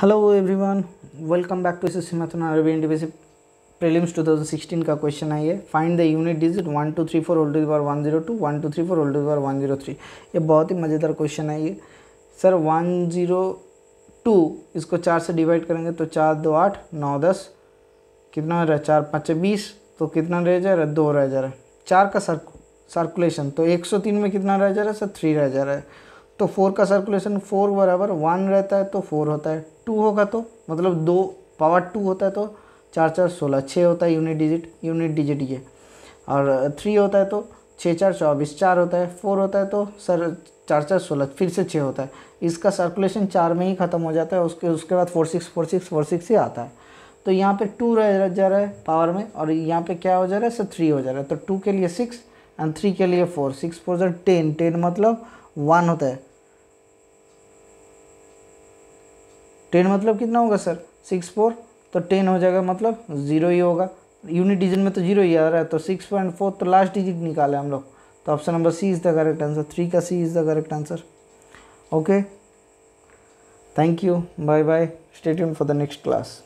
hello everyone welcome back to एस मैथन अरबी एंड प्रीलिम्स 2016 का क्वेश्चन है find the unit digit one two three four old bar one zero two one two three four old bar one zero three ये बहुत ही मज़ेदार question है ये सर वन जीरो टू इसको चार से डिवाइड करेंगे तो चार दो आठ नौ दस कितना रह चार पाँच बीस तो कितना रह जा रहा है दो रह जा रहा है चार का सर्कुलेशन तो एक सौ तीन में कितना रह जा रहा है सर थ्री रह जा रहा है तो फोर का सर्कुलेशन फोर बराबर वन रहता है तो फोर होता है टू होगा तो मतलब दो पावर टू होता है तो चार चार सोलह छः होता है यूनिट डिजिट यूनिट डिजिट ये और थ्री होता है तो छः चार चौबीस चार होता है फोर होता है तो सर चार चार सोलह फिर से छः होता है इसका सर्कुलेशन चार में ही ख़त्म हो जाता है उसके उसके बाद four six four six four six ही आता है तो यहाँ पे टू रह जा रहा है पावर में और यहाँ पे क्या हो जा रहा है सर थ्री हो जा रहा है तो टू के लिए सिक्स एंड थ्री के लिए फोर सिक्स फोर जो टेन टेन मतलब वन होता है टेन मतलब कितना होगा सर सिक्स फोर तो टेन हो जाएगा मतलब ज़ीरो ही होगा यूनिट डिजिट में तो जीरो ही आ रहा है तो सिक्स पॉइंट फोर तो लास्ट डिजिट निकाले हम लोग तो option number C is the correct answer three का C is the correct answer okay thank you bye bye state for the next class